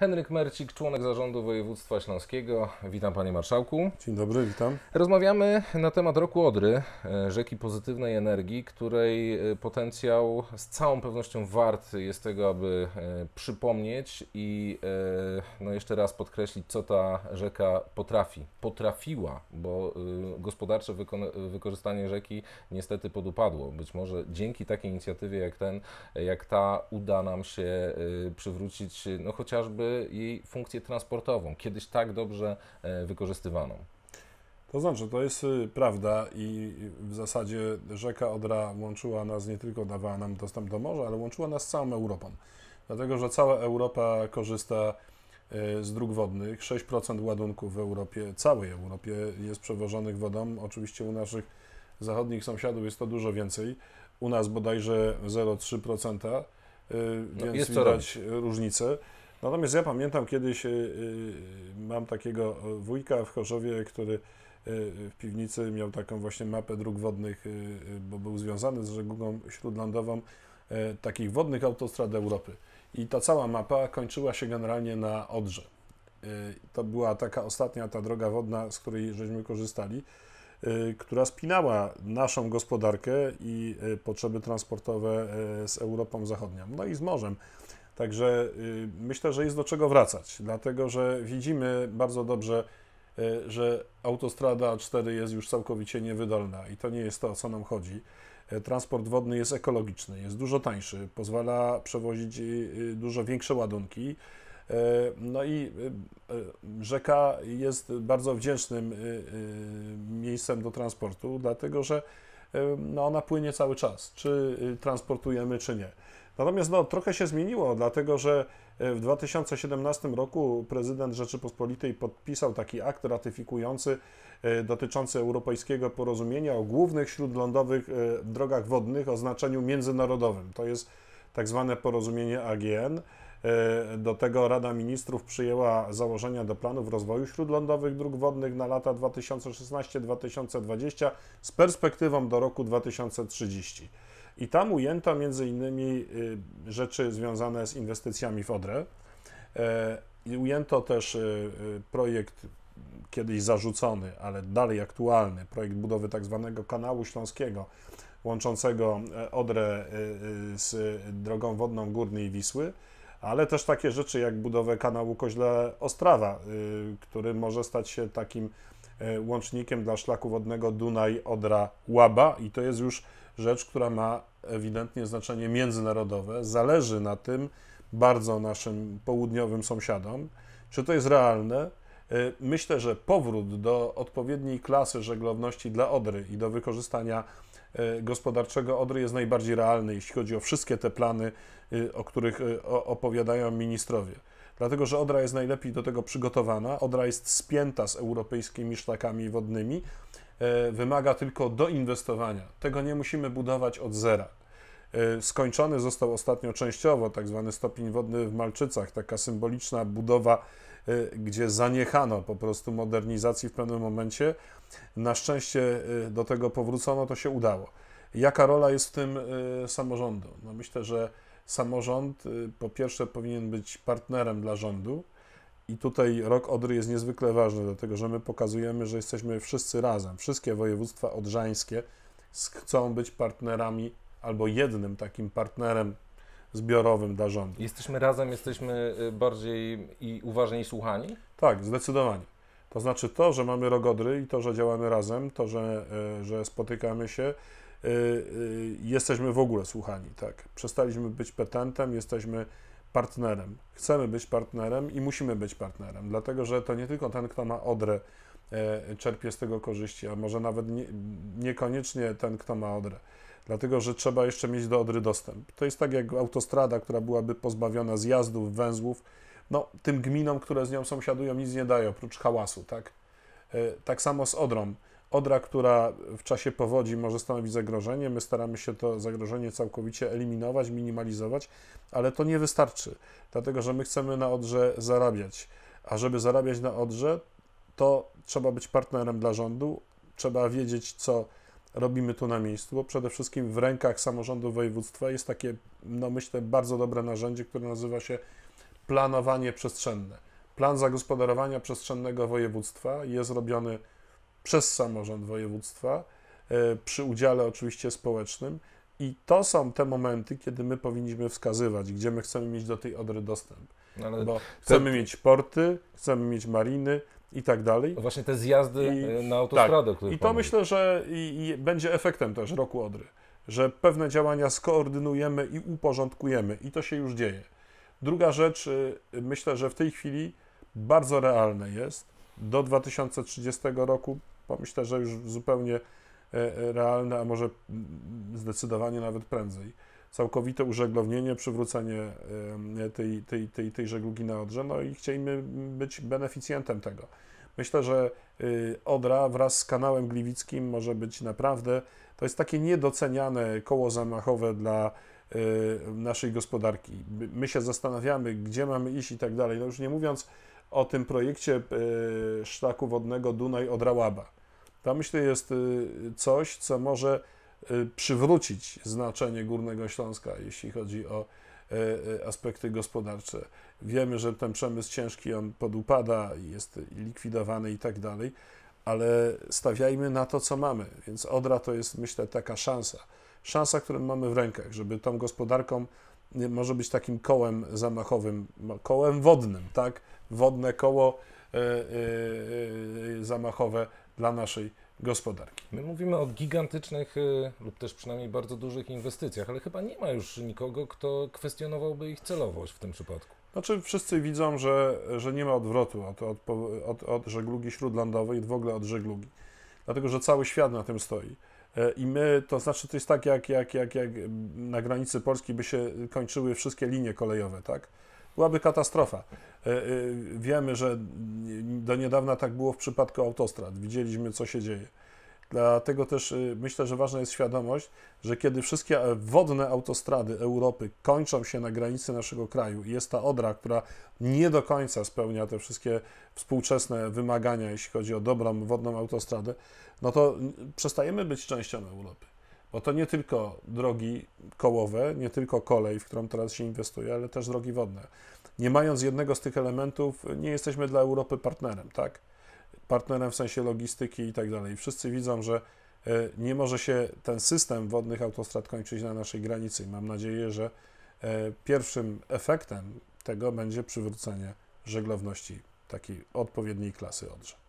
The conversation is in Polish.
Henryk Mercik, członek zarządu województwa śląskiego. Witam panie marszałku. Dzień dobry, witam. Rozmawiamy na temat roku Odry, e, rzeki pozytywnej energii, której e, potencjał z całą pewnością wart jest tego, aby e, przypomnieć i no jeszcze raz podkreślić, co ta rzeka potrafi. Potrafiła, bo gospodarcze wykorzystanie rzeki niestety podupadło. Być może dzięki takiej inicjatywie jak ten, jak ta uda nam się przywrócić no chociażby jakby jej funkcję transportową, kiedyś tak dobrze e, wykorzystywaną. To znaczy, to jest y, prawda i w zasadzie rzeka Odra łączyła nas, nie tylko dawała nam dostęp do morza, ale łączyła nas z całą Europą. Dlatego, że cała Europa korzysta y, z dróg wodnych. 6% ładunku w Europie, całej Europie jest przewożonych wodą. Oczywiście u naszych zachodnich sąsiadów jest to dużo więcej. U nas bodajże 0,3%, y, no, więc no, widać różnicę. Natomiast ja pamiętam kiedyś, y, y, mam takiego wujka w Chorzowie, który y, w piwnicy miał taką właśnie mapę dróg wodnych, bo był związany z żeglugą śródlądową takich wodnych autostrad Europy. I ta cała mapa kończyła się generalnie na Odrze. To była taka ostatnia ta droga wodna, z której żeśmy korzystali, która spinała naszą gospodarkę i potrzeby transportowe z Europą Zachodnią, no i z morzem. Także y, myślę, że jest do czego wracać, dlatego że widzimy bardzo dobrze, y, że autostrada A4 jest już całkowicie niewydolna i to nie jest to, o co nam chodzi. Y, transport wodny jest ekologiczny, jest dużo tańszy, pozwala przewozić dużo większe ładunki. No i rzeka jest bardzo wdzięcznym miejscem do transportu, dlatego że no ona płynie cały czas, czy transportujemy, czy nie. Natomiast no, trochę się zmieniło, dlatego że e, w 2017 roku prezydent Rzeczypospolitej podpisał taki akt ratyfikujący e, dotyczący europejskiego porozumienia o głównych śródlądowych e, drogach wodnych o znaczeniu międzynarodowym. To jest tak zwane porozumienie AGN. Do tego Rada Ministrów przyjęła założenia do planów rozwoju śródlądowych dróg wodnych na lata 2016-2020 z perspektywą do roku 2030. I tam ujęto między innymi y, rzeczy związane z inwestycjami w Odrę. E, ujęto też y, y, projekt kiedyś zarzucony, ale dalej aktualny, projekt budowy tak zwanego kanału śląskiego łączącego e, Odrę z drogą wodną Górnej Wisły, ale też takie rzeczy jak budowę kanału Koźle-Ostrawa, który może stać się takim e, łącznikiem dla szlaku wodnego Dunaj-Odra-Łaba i to jest już rzecz, która ma ewidentnie znaczenie międzynarodowe. Zależy na tym bardzo naszym południowym sąsiadom. Czy to jest realne? Y, myślę, że powrót do odpowiedniej klasy żeglowności dla Odry i do wykorzystania y, gospodarczego Odry jest najbardziej realny, jeśli chodzi o wszystkie te plany, y, o których opowiadają ministrowie. Dlatego, że Odra jest najlepiej do tego przygotowana, Odra jest spięta z europejskimi sztakami wodnymi E, wymaga tylko doinwestowania. Tego nie musimy budować od zera. E, skończony został ostatnio częściowo tak zwany stopień wodny w Malczycach, taka symboliczna budowa, e, gdzie zaniechano po prostu modernizacji w pewnym momencie. Na szczęście do tego powrócono, to się udało. Jaka rola jest w tym samorządu? No myślę, że samorząd po pierwsze powinien być partnerem dla rządu, i tutaj rok Odry jest niezwykle ważny, dlatego że my pokazujemy, że jesteśmy wszyscy razem. Wszystkie województwa odrzańskie chcą być partnerami albo jednym takim partnerem zbiorowym dla rządu. Jesteśmy razem, jesteśmy y, bardziej i uważniej słuchani? Tak, zdecydowanie. To znaczy to, że mamy rok odry i to, że działamy razem, to, że, y, że spotykamy się, y, jesteśmy w ogóle słuchani, tak. Przestaliśmy być petentem, jesteśmy partnerem. Chcemy być partnerem i musimy być partnerem, dlatego że to nie tylko ten, kto ma odrę, e, czerpie z tego korzyści, a może nawet nie, niekoniecznie ten, kto ma odrę. Dlatego, że trzeba jeszcze mieć do odry dostęp. To jest tak jak autostrada, która byłaby pozbawiona zjazdów, węzłów. No, tym gminom, które z nią sąsiadują, nic nie dają, oprócz hałasu, tak? E, tak samo z Odrą. Odra, która w czasie powodzi może stanowić zagrożenie, my staramy się to zagrożenie całkowicie eliminować, minimalizować, ale to nie wystarczy, dlatego że my chcemy na Odrze zarabiać. A żeby zarabiać na Odrze, to trzeba być partnerem dla rządu, trzeba wiedzieć, co robimy tu na miejscu, bo przede wszystkim w rękach samorządu województwa jest takie, no myślę, bardzo dobre narzędzie, które nazywa się planowanie przestrzenne. Plan zagospodarowania przestrzennego województwa jest robiony przez samorząd województwa, e, przy udziale oczywiście społecznym. I to są te momenty, kiedy my powinniśmy wskazywać, gdzie my chcemy mieć do tej Odry dostęp. No, ale Bo chcemy mieć porty, chcemy mieć mariny i tak dalej. Właśnie te zjazdy I, e, na tak. autostradę. Tak. I to myślę, że i, i będzie efektem też roku Odry, że pewne działania skoordynujemy i uporządkujemy i to się już dzieje. Druga rzecz, y, myślę, że w tej chwili bardzo realne jest do 2030 roku myślę, że już zupełnie e, e, realne, a może mm, zdecydowanie nawet prędzej. Całkowite użeglownienie, przywrócenie tej, tej, tej, tej żeglugi na Odrze, no i chcielibyśmy być beneficjentem tego. Myślę, że y, Odra wraz z kanałem Gliwickim może być naprawdę, to jest takie niedoceniane koło zamachowe dla y, naszej gospodarki. My się zastanawiamy, gdzie mamy iść i tak dalej. No już nie mówiąc o tym projekcie y, sztaku wodnego Dunaj-Odra-Łaba to myślę jest y, coś, co może y, przywrócić znaczenie Górnego Śląska, jeśli chodzi o y, aspekty gospodarcze. Wiemy, że ten przemysł ciężki, on podupada, jest likwidowany i tak dalej, ale stawiajmy na to, co mamy. Więc Odra to jest, myślę, taka szansa. Szansa, którą mamy w rękach, żeby tą gospodarką może być takim kołem zamachowym, no, kołem wodnym, tak? Wodne koło zamachowe dla naszej gospodarki. My mówimy o gigantycznych y, lub też przynajmniej bardzo dużych inwestycjach, ale chyba nie ma już nikogo, kto kwestionowałby ich celowość w tym przypadku. Znaczy wszyscy widzą, że, że nie ma odwrotu od, od, od, od żeglugi śródlądowej i w ogóle od żeglugi, dlatego że cały świat na tym stoi. E, I my, to znaczy, to jest tak, jak, jak, jak, jak na granicy Polski by się kończyły wszystkie linie kolejowe, tak? byłaby katastrofa. E, e, wiemy, że do niedawna tak było w przypadku autostrad. Widzieliśmy, co się dzieje. Dlatego też e, myślę, że ważna jest świadomość, że kiedy wszystkie wodne autostrady Europy kończą się na granicy naszego kraju i jest ta Odra, która nie do końca spełnia te wszystkie współczesne wymagania, jeśli chodzi o dobrą wodną autostradę, no to przestajemy być częścią Europy. Bo to nie tylko drogi kołowe, nie tylko kolej, w którą teraz się inwestuje, ale też drogi wodne. Nie mając jednego z tych elementów, nie jesteśmy dla Europy partnerem, tak? Partnerem w sensie logistyki i tak dalej. Wszyscy widzą, że e, nie może się ten system wodnych autostrad kończyć na naszej granicy. mam nadzieję, że e, pierwszym efektem tego będzie przywrócenie żeglowności takiej odpowiedniej klasy Odrze.